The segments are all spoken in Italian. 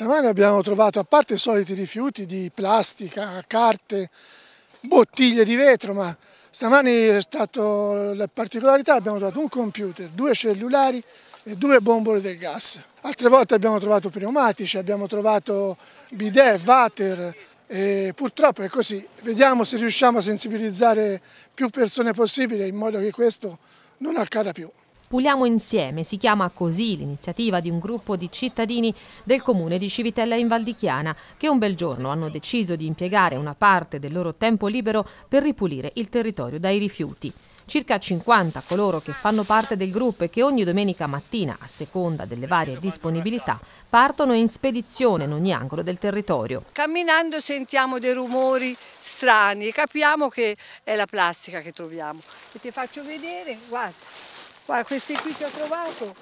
Stamane abbiamo trovato, a parte i soliti rifiuti di plastica, carte, bottiglie di vetro, ma stamane è stata la particolarità, abbiamo trovato un computer, due cellulari e due bombole del gas. Altre volte abbiamo trovato pneumatici, abbiamo trovato bidet, water, e purtroppo è così, vediamo se riusciamo a sensibilizzare più persone possibile in modo che questo non accada più. Puliamo insieme, si chiama così l'iniziativa di un gruppo di cittadini del comune di Civitella in Valdichiana che un bel giorno hanno deciso di impiegare una parte del loro tempo libero per ripulire il territorio dai rifiuti. Circa 50 coloro che fanno parte del gruppo e che ogni domenica mattina, a seconda delle varie disponibilità, partono in spedizione in ogni angolo del territorio. Camminando sentiamo dei rumori strani e capiamo che è la plastica che troviamo. E ti faccio vedere, guarda. Guarda, questi qui che ho trovato,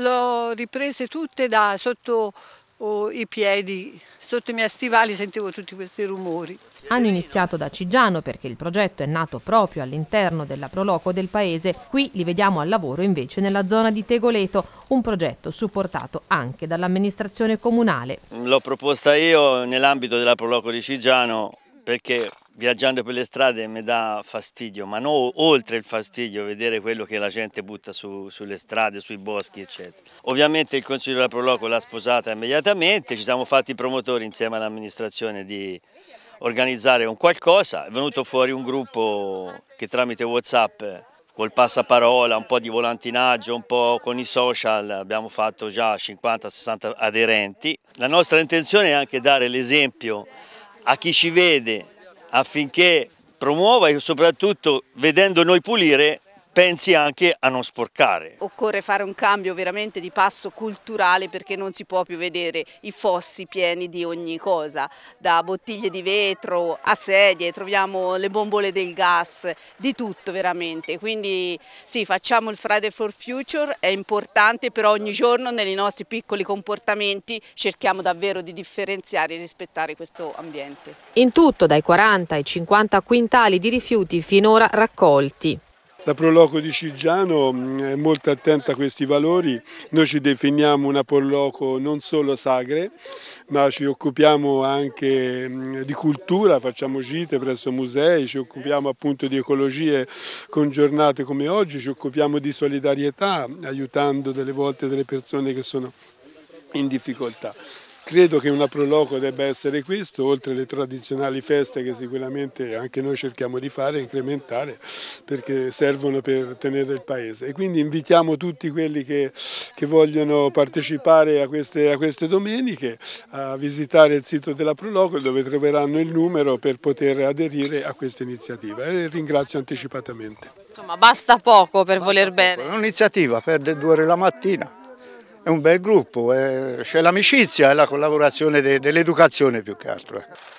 le ho riprese tutte da sotto oh, i piedi, sotto i miei stivali sentivo tutti questi rumori. Hanno iniziato da Cigiano perché il progetto è nato proprio all'interno della Proloco del paese. Qui li vediamo al lavoro invece nella zona di Tegoleto, un progetto supportato anche dall'amministrazione comunale. L'ho proposta io nell'ambito della Proloco di Cigiano perché viaggiando per le strade mi dà fastidio, ma non oltre il fastidio vedere quello che la gente butta su, sulle strade, sui boschi, eccetera. Ovviamente il Consiglio della Proloco l'ha sposata immediatamente, ci siamo fatti promotori insieme all'amministrazione di organizzare un qualcosa, è venuto fuori un gruppo che tramite Whatsapp col passaparola, un po' di volantinaggio, un po' con i social, abbiamo fatto già 50-60 aderenti. La nostra intenzione è anche dare l'esempio a chi ci vede affinché promuova e soprattutto vedendo noi pulire pensi anche a non sporcare. Occorre fare un cambio veramente di passo culturale perché non si può più vedere i fossi pieni di ogni cosa, da bottiglie di vetro a sedie, troviamo le bombole del gas, di tutto veramente. Quindi sì, facciamo il Friday for Future, è importante però ogni giorno nei nostri piccoli comportamenti cerchiamo davvero di differenziare e rispettare questo ambiente. In tutto dai 40 ai 50 quintali di rifiuti finora raccolti. La Proloco di Cigiano mm, è molto attenta a questi valori, noi ci definiamo una Proloco non solo sagre, ma ci occupiamo anche mm, di cultura, facciamo gite presso musei, ci occupiamo appunto di ecologie con giornate come oggi, ci occupiamo di solidarietà, aiutando delle volte delle persone che sono in difficoltà. Credo che una aproloco debba essere questo, oltre le tradizionali feste che sicuramente anche noi cerchiamo di fare, incrementare, perché servono per tenere il paese. E quindi invitiamo tutti quelli che, che vogliono partecipare a queste, a queste, domeniche a visitare il sito della dell'aproloco dove troveranno il numero per poter aderire a questa iniziativa. E ringrazio anticipatamente. Insomma, basta poco per basta voler poco. bene. È un'iniziativa perde due ore la mattina è un bel gruppo, eh, c'è l'amicizia e la collaborazione dell'educazione più che altro. Ecco.